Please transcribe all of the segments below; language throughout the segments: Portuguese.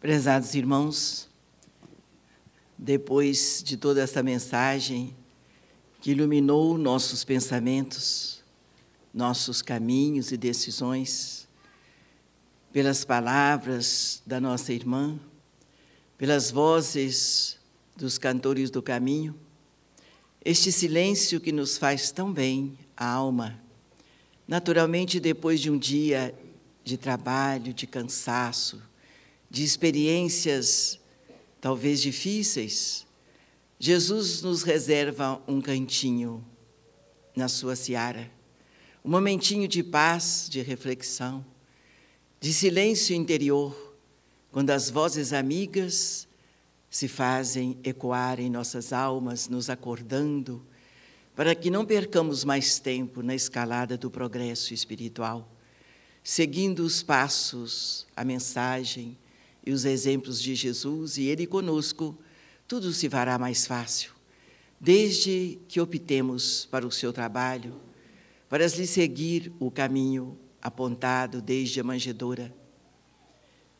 Prezados irmãos, depois de toda essa mensagem que iluminou nossos pensamentos, nossos caminhos e decisões, pelas palavras da nossa irmã, pelas vozes dos cantores do caminho, este silêncio que nos faz tão bem a alma. Naturalmente, depois de um dia de trabalho, de cansaço, de experiências talvez difíceis, Jesus nos reserva um cantinho na sua seara, um momentinho de paz, de reflexão, de silêncio interior, quando as vozes amigas se fazem ecoar em nossas almas, nos acordando, para que não percamos mais tempo na escalada do progresso espiritual, seguindo os passos, a mensagem, e os exemplos de Jesus e Ele conosco, tudo se fará mais fácil, desde que optemos para o seu trabalho, para lhe seguir o caminho apontado desde a manjedoura.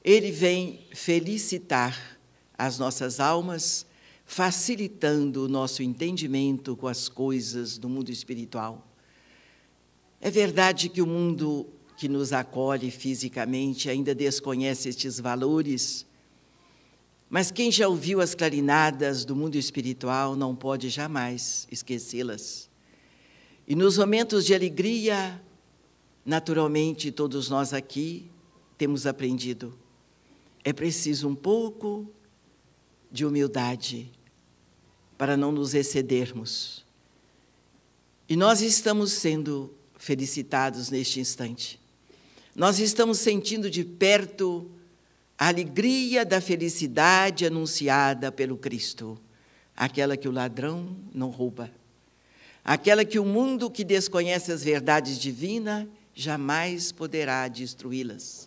Ele vem felicitar as nossas almas, facilitando o nosso entendimento com as coisas do mundo espiritual. É verdade que o mundo que nos acolhe fisicamente ainda desconhece estes valores. Mas quem já ouviu as clarinadas do mundo espiritual não pode jamais esquecê-las. E nos momentos de alegria, naturalmente, todos nós aqui temos aprendido. É preciso um pouco de humildade para não nos excedermos. E nós estamos sendo felicitados neste instante nós estamos sentindo de perto a alegria da felicidade anunciada pelo Cristo, aquela que o ladrão não rouba, aquela que o mundo que desconhece as verdades divinas jamais poderá destruí-las.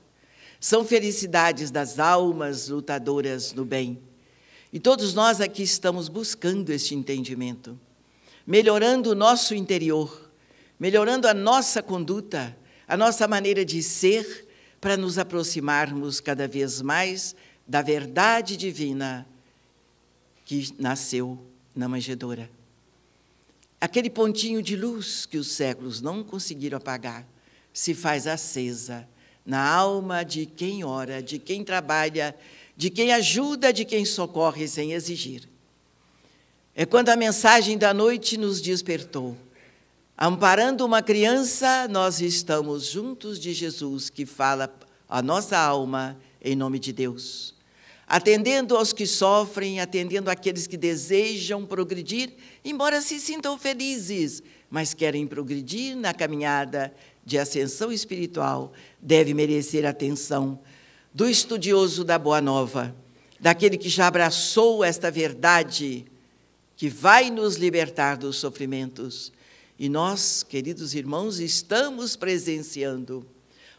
São felicidades das almas lutadoras do bem. E todos nós aqui estamos buscando este entendimento, melhorando o nosso interior, melhorando a nossa conduta, a nossa maneira de ser para nos aproximarmos cada vez mais da verdade divina que nasceu na manjedoura. Aquele pontinho de luz que os séculos não conseguiram apagar se faz acesa na alma de quem ora, de quem trabalha, de quem ajuda, de quem socorre sem exigir. É quando a mensagem da noite nos despertou Amparando uma criança, nós estamos juntos de Jesus, que fala a nossa alma em nome de Deus. Atendendo aos que sofrem, atendendo àqueles que desejam progredir, embora se sintam felizes, mas querem progredir na caminhada de ascensão espiritual, deve merecer atenção do estudioso da Boa Nova, daquele que já abraçou esta verdade que vai nos libertar dos sofrimentos e nós, queridos irmãos, estamos presenciando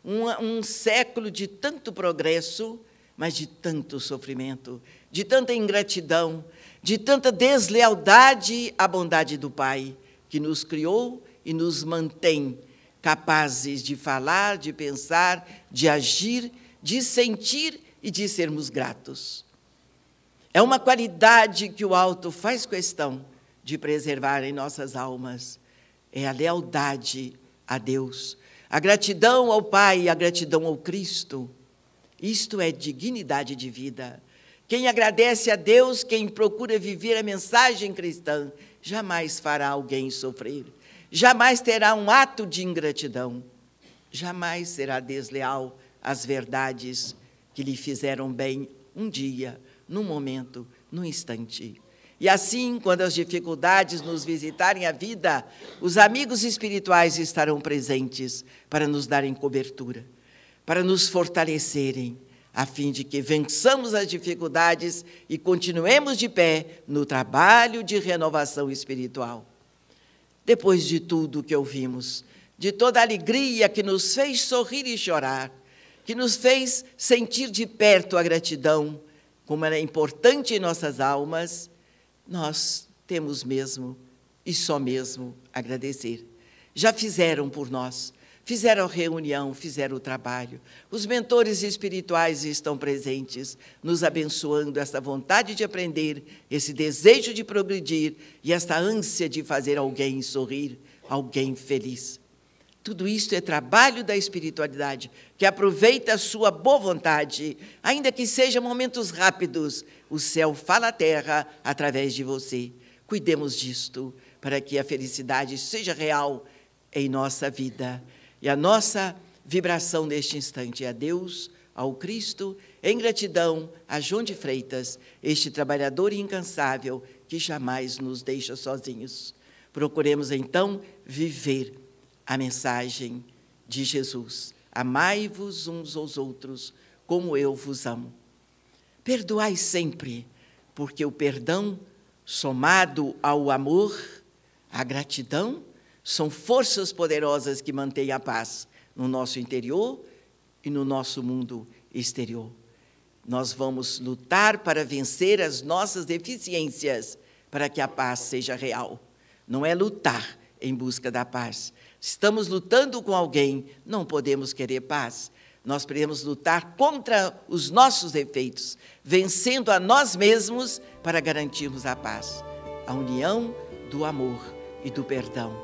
um, um século de tanto progresso, mas de tanto sofrimento, de tanta ingratidão, de tanta deslealdade à bondade do Pai, que nos criou e nos mantém capazes de falar, de pensar, de agir, de sentir e de sermos gratos. É uma qualidade que o alto faz questão de preservar em nossas almas é a lealdade a Deus, a gratidão ao Pai, a gratidão ao Cristo. Isto é dignidade de vida. Quem agradece a Deus, quem procura viver a mensagem cristã, jamais fará alguém sofrer, jamais terá um ato de ingratidão, jamais será desleal às verdades que lhe fizeram bem um dia, num momento, num instante. E assim, quando as dificuldades nos visitarem a vida, os amigos espirituais estarão presentes para nos darem cobertura, para nos fortalecerem, a fim de que vençamos as dificuldades e continuemos de pé no trabalho de renovação espiritual. Depois de tudo que ouvimos, de toda a alegria que nos fez sorrir e chorar, que nos fez sentir de perto a gratidão, como era é importante em nossas almas, nós temos mesmo e só mesmo agradecer. Já fizeram por nós, fizeram reunião, fizeram o trabalho. Os mentores espirituais estão presentes, nos abençoando essa vontade de aprender, esse desejo de progredir e esta ânsia de fazer alguém sorrir, alguém feliz. Tudo isso é trabalho da espiritualidade, que aproveita a sua boa vontade, ainda que sejam momentos rápidos. O céu fala à terra através de você. Cuidemos disto, para que a felicidade seja real em nossa vida. E a nossa vibração neste instante é a Deus, ao Cristo, em gratidão a João de Freitas, este trabalhador incansável que jamais nos deixa sozinhos. Procuremos então viver a mensagem de Jesus: Amai-vos uns aos outros, como eu vos amo. Perdoai sempre, porque o perdão, somado ao amor, à gratidão, são forças poderosas que mantêm a paz no nosso interior e no nosso mundo exterior. Nós vamos lutar para vencer as nossas deficiências, para que a paz seja real. Não é lutar, em busca da paz. Estamos lutando com alguém, não podemos querer paz. Nós podemos lutar contra os nossos defeitos, vencendo a nós mesmos para garantirmos a paz. A união do amor e do perdão.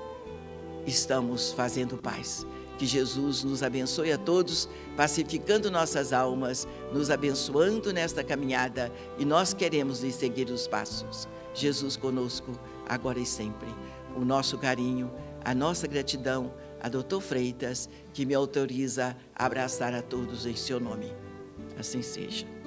Estamos fazendo paz. Que Jesus nos abençoe a todos, pacificando nossas almas, nos abençoando nesta caminhada e nós queremos lhe seguir os passos. Jesus conosco agora e sempre. O nosso carinho, a nossa gratidão a Doutor Freitas, que me autoriza a abraçar a todos em seu nome. Assim seja.